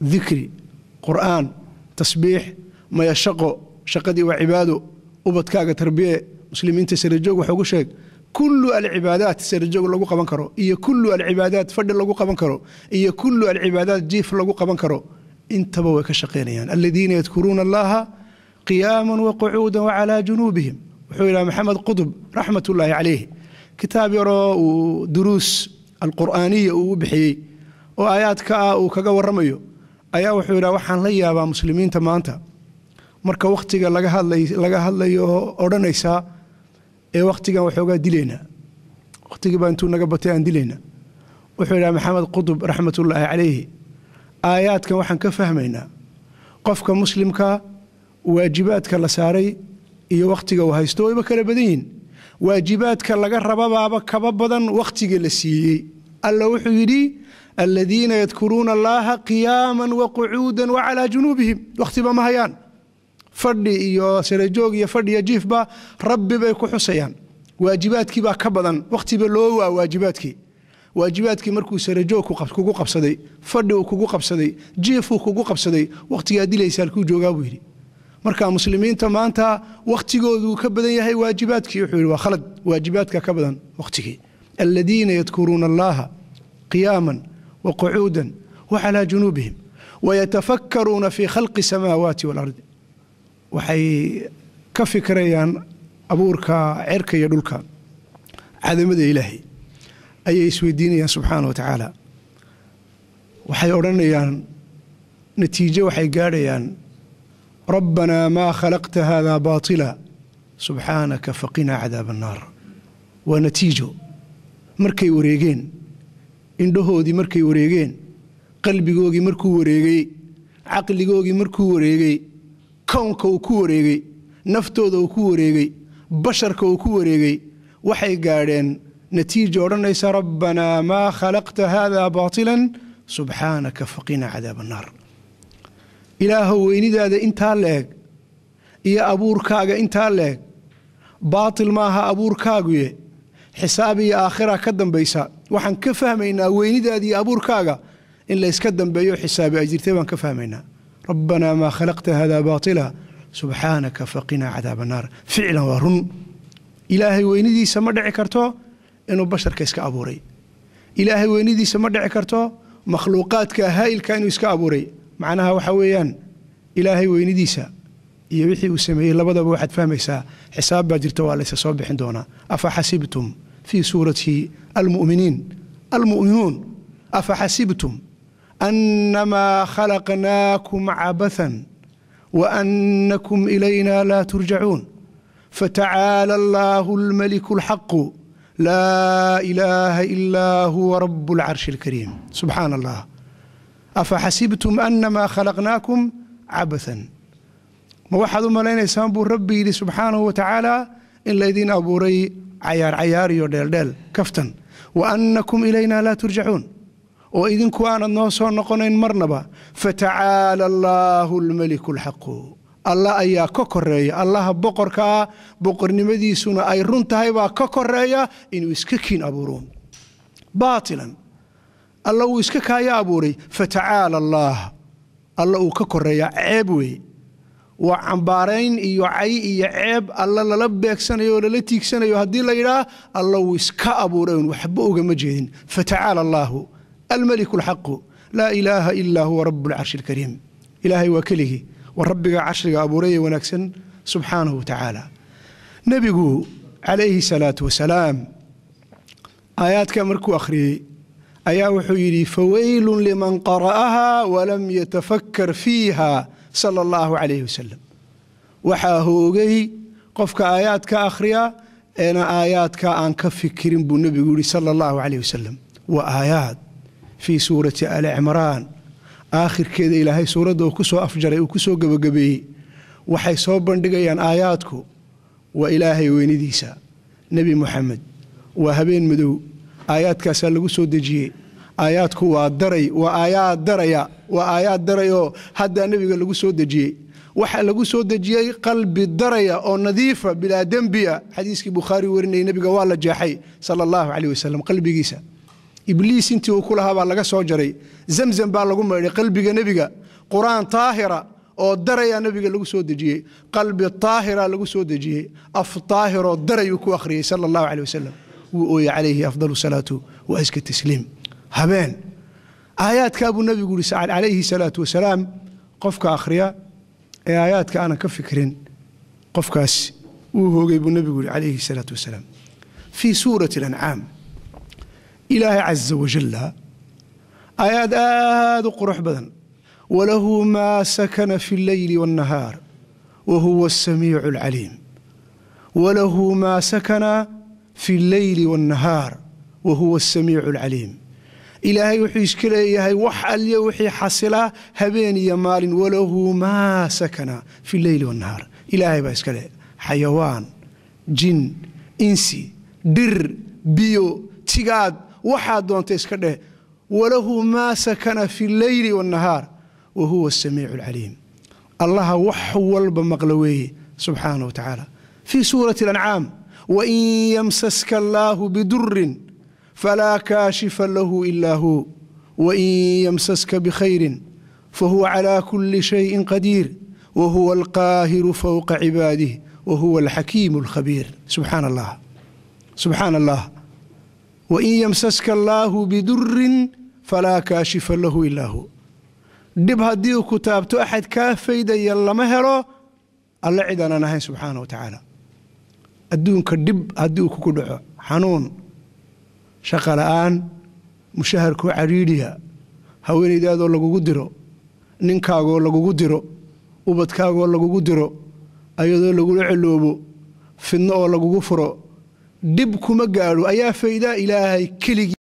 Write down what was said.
dikri qur'aan tasbiix maya shaqo shaqadii waa cibaado ubadkaaga tarbiye muslimiinta sarajoog wax ugu sheeg kulu alcibaadaat sarajoog lagu qaban karo iyo kulu alcibaadaat fadhi lagu qaban karo iyo kulu alcibaadaat jiif lagu qaban karo intaba way ka shaqaynayaan aladiina yadkuruuna allaha qiyaaman waqucuuda wacalaa junuubihim wuxuu yidhaha maxamed qudub raxmat ullaahi calayh kitaab yaroo uu duruus alqur'aaniya uu u bixiyey oo aayaadka ah uu kaga waramayo ayaa wuxuu yidhaha waxaan la yaabaa muslimiinta maanta marka wakhtiga laga hadlayo oo odhanaysaa ee wakhtigan waxoogaa dilaynaa wakhtigii baa intuu naga batay aan dilaynaa wuxuu yidhaha maxamed qudub raxmatullaahi calayhi aayaadkan waxaan ka fahmaynaa qofka muslimka waajibaadka la saaray iyo wakhtiga uu haysto wayba kala badanyihin waajibaadka laga rababaaba kaba badan wakhtiga la siiyey alla wuxuu yidhi aladiina yadkuruuna allaha qiyaama waqucuuda wacalaa junuubihim wakhtiba ma hayaan fadhi iyo sarajoog iyo fadhi iyo jiifba rabbi bay ku xusayaan waajibaadkii baa ka badan wakhtiba loo waa waajibaadkii waajibaadkii markuu sarajoog kugu qabsaday fadhi uu kugu qabsaday jiifuu kugu qabsaday wakhtigaa dilaysa halkuu joogaa buu yidhi marka muslimiinta maanta wakhtigooduu ka badan yahay waajibaadkii wuxuu yidhi waa khalad waajibaadka ka badan wakhtigii aladiina yadkuruuna allaha qiyaaman وقعuuda وعlى جuنوبiهiم ويتفkruuna في kخلق السماawaaتi والأرض waxay ka fikrayaan abuurka cerka iyo dhulka cadamada ilaahay ayay isweydiinayaan subxaana wa tacaala waxay odhanayaan natiijo waxay gaadhayaan rabbanaa maa khalaqta haadaa baatila subxaanaka faqinaa cadaaba annaar waa natiijo markay wareegeen indhahoodii markay wareegeen qalbigoogii markuu wareegay caqligoogii markuu wareegay kownka uu ku wareegay naftooda uu ku wareegay basharka uu ku wareegay waxay gaadheen natiija odhanaysa rabbanaa maa khalaqta haada baatilan subxaanaka faqinaa cadaab annaar ilaahow weynidaada intaa la iyo abuurkaaga intaa la baatil maaha abuurkaaguye xisaab iyo aakhiraa ka dambaysa waxaan ka fahmaynaa weynidaadii abuurkaaga in layska dambeeyo xisaabi ay jirtay baan ka fahmaynaa rabbanaa maa khalaqta hada baatila subxaanaka faqinaa cadaaba annaar ficlan waa run ilaahay weynidiisa ma dhici karto inuu basharka iska abuuray ilaahay weynidiisa ma dhici karto makhluuqaadka haa'ilka inuu iska abuuray macnaha waxaa weeyaan ilaahay weynidiisa iyo wixii uu sameeyey labadaba waxaad fahmaysaa xisaab baa jirta waa laysa soo bixin doonaa afa fii suurati almuminiin almu'minuun afaxasibtum anamaa khalaqnaakum cabathan waanakum ilayna laa turjacuun fatacaala allaahu almaliku alxaqu laa ilaaha ilaa huwa rabu alcarshi alkariim subxaana allah afa xasibtum anamaa khalaqnaakum cabathan ma waxaad u malaynaysaan buu rabbi yidhi subxaanahu wa tacaala in laydin abuuray cayaar cayaar iyo dheeldheel kaftan wa annakum ilaynaa laa turjacuun oo idinku aanad noo soo noqonayn marnaba fatacaala allaahu almaliku alxaqu allah ayaa ka koreeya allaha boqorkaa boqornimadiisuna ay run tahay baa ka koreeya inuu iska kiin abuuruun baatilan alla uu iska kaaya abuuray fatacaala allaah alla uu ka koreeyaa ceeb weeye waa cambaarayn iyo cay iyo ceeb alla lala beegsanayo oo lala tiigsanayo haddii la yidhaah alla wuu iska abuuray un waxba ugama jeedin fatacaala allaahu almeliku alxaqu laa ilaaha ilaa huwa rabu lcarshi alkariim ilaahay waa keligii war rabbiga carshiga abuurayee wanaagsan subxaanahu watacaala nebigu calayhi salaatu wasalaam aayaadka markuu akhriyey ayaa wuxuu yidhi faweylun liman qara'aha walam yatafakkar fiiha sala allahu calayhi wasalam waxaa hoogay qofka aayaadka akhriya eena aayaadka aan ka fikirin buu nebigu yidhi sala allahu calayh wasalam wa aayaad fii suurati ali cimraan aakhirkeeda ilaahay suuradda uu ku soo afjaray uu ku soo gebagabeeyey waxay soo bandhigayaan aayaadku waa ilaahay weynidiisa nebi moxamed waa habeen madow aayaadkaasaa lagu soo dejiyey aayaadku waa daray waa aayaad daraya waa aayaad daray oo haddaa nebiga lagu soo dejiyey waxa lagu soo dejiyey qalbi daraya oo nadiifa bilaa dembiya ah. xadiiskii bukhaari warinayay nebiga waa la jeexay sala allahu caleyh wasalam qalbigiisa ibliis intii uu ku lahaa baa laga soo jaray zamzam baa lagu maydhay qalbiga nebiga qur-aan taahira oo daraya nebiga lagu soo dejiyey qalbi taahira lagu soo dejiyey af taahiroo darayuu ku akhriyey sala allahu caleh wasalam wuu ooyey calayhi afdal salaatu wa aska tasliim habeen aayaadkaa buu nebigu yidhi calayhi salaatu wasalaam qofka akhriya ee aayaadka aanan ka fikrin qofkaas wuu hoogay buu nabigu uri calayhi salaatu wasalaam fii suurati alancaam ilaahay caza wajalla aayaad aad u qurux badan walahu maa sakana fi alleyli waannahaar wa huwa asamiicu alcaliim walahu maa sakana fi alleyli waannahaar wa asamiicu alcaliim ilaahay wuxuu iska leeyahay wax alyo wixii xasilaa habeen iyo maalin walahu maa sakana fi leyli wanahaar ilaahay baa iska le xayawaan jin insi dhir biyo tigaad waxaad doonta iska dheh walahu maa sakana fi leyli wanahaar wa huwa asamiicu alcaliim allaha wax walba maqla weeye subxaana wa tacaala fii suurati alancaam wain yamsaska allaahu bidurin falaa kaashifa lahu ilaa hu wain yamsaska bikhayrin fahuwa calaa kulli shayin qadiir wahuwa alqaahiru fowqa cibaadih wahuwa alxakiimu alkhabiir subxaan allah subxaan allah wain yamsaska allaahu bidurin falaa kaashifa lahu ilaa hu dhib haddii u ku taabto axad kaa faydaya lama helo alle cid aanan ahayn subxaana wa tacaala adduunka dhib haddii uu kugu dhaco xanuun shaqa la'aan mushaharkoo cariidhiya haweenaydaadoo lagugu diro ninkaagoo lagugu diro ubadkaagoo lagugu diro ayadoo lagula celloobo fidno oo lagugu furo dhib kuma gaadho ayaa faydaa ilaahay keligii